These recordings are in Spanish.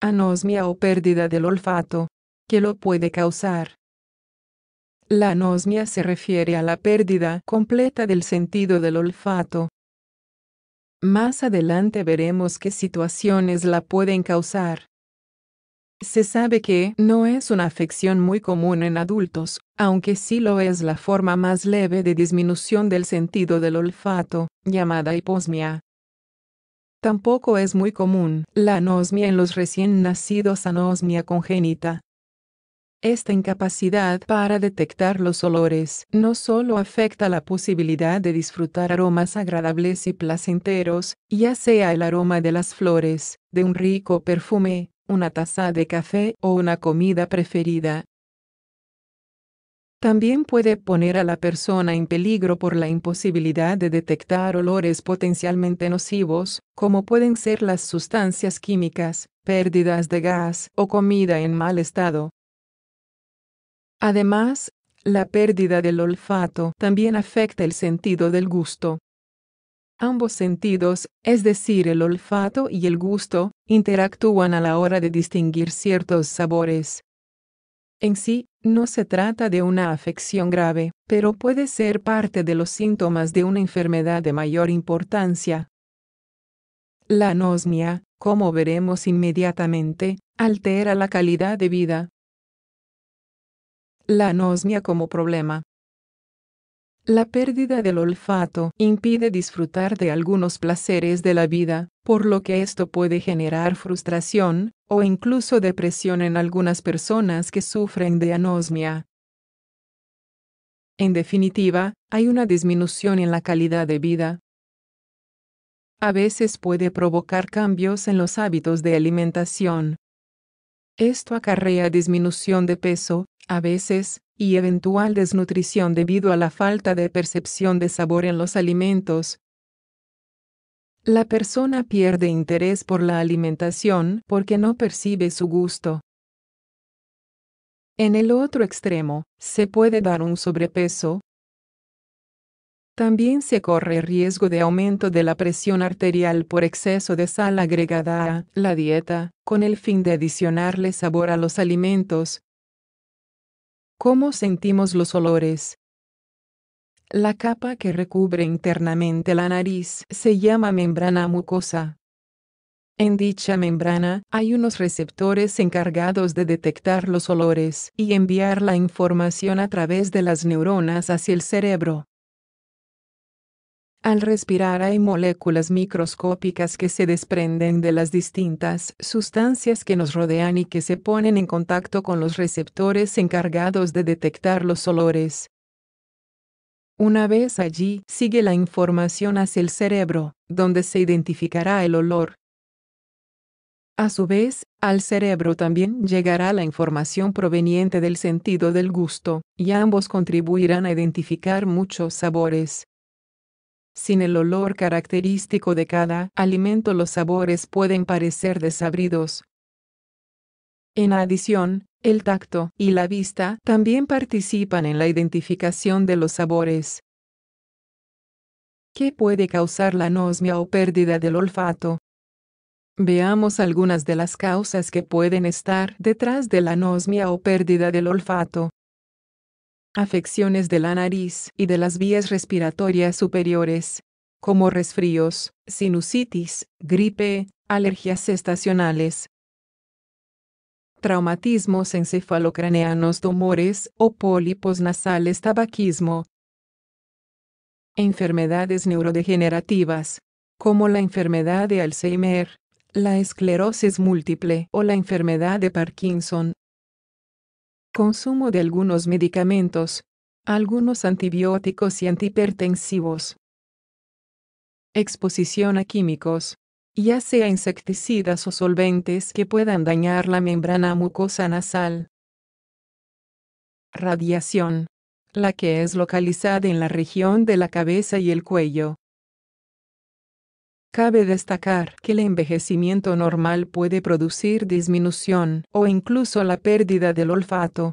Anosmia o pérdida del olfato. ¿Qué lo puede causar? La anosmia se refiere a la pérdida completa del sentido del olfato. Más adelante veremos qué situaciones la pueden causar. Se sabe que no es una afección muy común en adultos, aunque sí lo es la forma más leve de disminución del sentido del olfato, llamada hiposmia. Tampoco es muy común la anosmia en los recién nacidos anosmia congénita. Esta incapacidad para detectar los olores no solo afecta la posibilidad de disfrutar aromas agradables y placenteros, ya sea el aroma de las flores, de un rico perfume, una taza de café o una comida preferida. También puede poner a la persona en peligro por la imposibilidad de detectar olores potencialmente nocivos, como pueden ser las sustancias químicas, pérdidas de gas o comida en mal estado. Además, la pérdida del olfato también afecta el sentido del gusto. Ambos sentidos, es decir, el olfato y el gusto, interactúan a la hora de distinguir ciertos sabores. En sí, no se trata de una afección grave, pero puede ser parte de los síntomas de una enfermedad de mayor importancia. La anosmia, como veremos inmediatamente, altera la calidad de vida. La anosmia como problema la pérdida del olfato impide disfrutar de algunos placeres de la vida, por lo que esto puede generar frustración o incluso depresión en algunas personas que sufren de anosmia. En definitiva, hay una disminución en la calidad de vida. A veces puede provocar cambios en los hábitos de alimentación. Esto acarrea disminución de peso, a veces, y eventual desnutrición debido a la falta de percepción de sabor en los alimentos. La persona pierde interés por la alimentación porque no percibe su gusto. En el otro extremo, se puede dar un sobrepeso. También se corre riesgo de aumento de la presión arterial por exceso de sal agregada a la dieta, con el fin de adicionarle sabor a los alimentos, ¿Cómo sentimos los olores? La capa que recubre internamente la nariz se llama membrana mucosa. En dicha membrana hay unos receptores encargados de detectar los olores y enviar la información a través de las neuronas hacia el cerebro. Al respirar hay moléculas microscópicas que se desprenden de las distintas sustancias que nos rodean y que se ponen en contacto con los receptores encargados de detectar los olores. Una vez allí, sigue la información hacia el cerebro, donde se identificará el olor. A su vez, al cerebro también llegará la información proveniente del sentido del gusto, y ambos contribuirán a identificar muchos sabores. Sin el olor característico de cada alimento los sabores pueden parecer desabridos. En adición, el tacto y la vista también participan en la identificación de los sabores. ¿Qué puede causar la nosmia o pérdida del olfato? Veamos algunas de las causas que pueden estar detrás de la nosmia o pérdida del olfato afecciones de la nariz y de las vías respiratorias superiores, como resfríos, sinusitis, gripe, alergias estacionales, traumatismos encefalocraneanos, tumores o pólipos nasales, tabaquismo, enfermedades neurodegenerativas, como la enfermedad de Alzheimer, la esclerosis múltiple o la enfermedad de Parkinson, consumo de algunos medicamentos, algunos antibióticos y antihipertensivos. Exposición a químicos, ya sea insecticidas o solventes que puedan dañar la membrana mucosa nasal. Radiación, la que es localizada en la región de la cabeza y el cuello, Cabe destacar que el envejecimiento normal puede producir disminución o incluso la pérdida del olfato.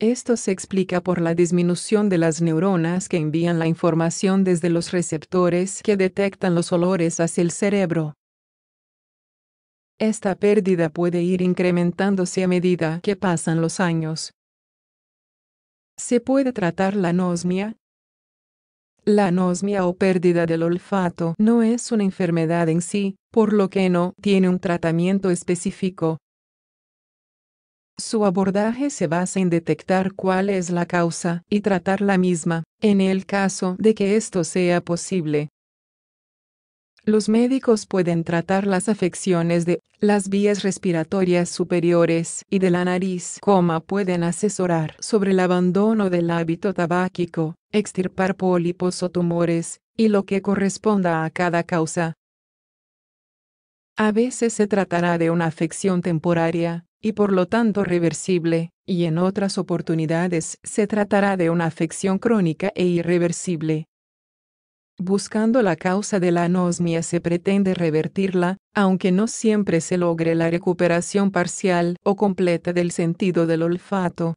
Esto se explica por la disminución de las neuronas que envían la información desde los receptores que detectan los olores hacia el cerebro. Esta pérdida puede ir incrementándose a medida que pasan los años. Se puede tratar la anosmia, la anosmia o pérdida del olfato no es una enfermedad en sí, por lo que no tiene un tratamiento específico. Su abordaje se basa en detectar cuál es la causa y tratar la misma, en el caso de que esto sea posible. Los médicos pueden tratar las afecciones de las vías respiratorias superiores y de la nariz, como pueden asesorar sobre el abandono del hábito tabáquico, extirpar pólipos o tumores, y lo que corresponda a cada causa. A veces se tratará de una afección temporaria, y por lo tanto reversible, y en otras oportunidades se tratará de una afección crónica e irreversible. Buscando la causa de la anosmia se pretende revertirla, aunque no siempre se logre la recuperación parcial o completa del sentido del olfato,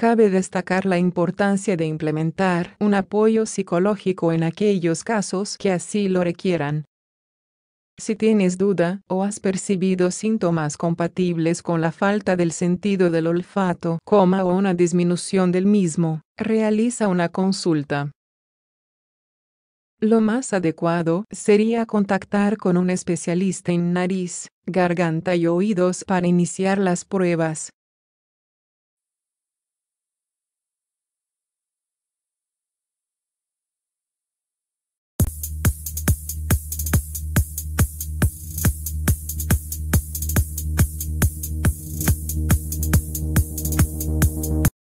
Cabe destacar la importancia de implementar un apoyo psicológico en aquellos casos que así lo requieran. Si tienes duda o has percibido síntomas compatibles con la falta del sentido del olfato, coma o una disminución del mismo, realiza una consulta. Lo más adecuado sería contactar con un especialista en nariz, garganta y oídos para iniciar las pruebas.